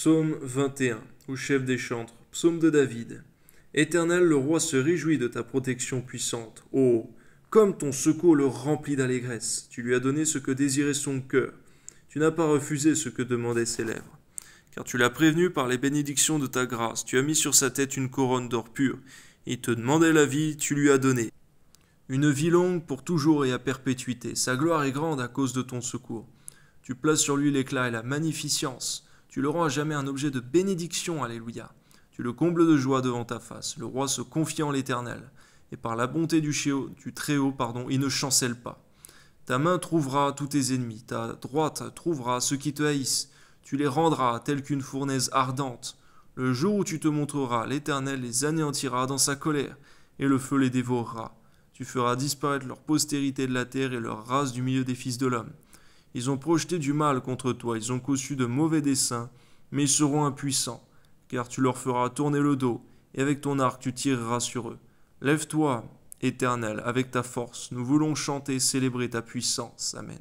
Psaume 21 au chef des chantres, psaume de David. Éternel, le roi se réjouit de ta protection puissante. Oh, comme ton secours le remplit d'allégresse, tu lui as donné ce que désirait son cœur. Tu n'as pas refusé ce que demandaient ses lèvres. Car tu l'as prévenu par les bénédictions de ta grâce, tu as mis sur sa tête une couronne d'or pur. Il te demandait la vie, tu lui as donné. Une vie longue pour toujours et à perpétuité. Sa gloire est grande à cause de ton secours. Tu places sur lui l'éclat et la magnificence. Tu le rends à jamais un objet de bénédiction, Alléluia. Tu le combles de joie devant ta face. Le roi se confie en l'Éternel. Et par la bonté du, Très-Haut, pardon, il ne chancelle pas. Ta main trouvera tous tes ennemis, ta droite trouvera ceux qui te haïssent. Tu les rendras tels qu'une fournaise ardente. Le jour où tu te montreras, l'Éternel les anéantira dans sa colère, et le feu les dévorera. Tu feras disparaître leur postérité de la terre et leur race du milieu des fils de l'homme. Ils ont projeté du mal contre toi, ils ont conçu de mauvais desseins, mais ils seront impuissants, car tu leur feras tourner le dos, et avec ton arc tu tireras sur eux. Lève-toi, Éternel, avec ta force, nous voulons chanter et célébrer ta puissance. Amen.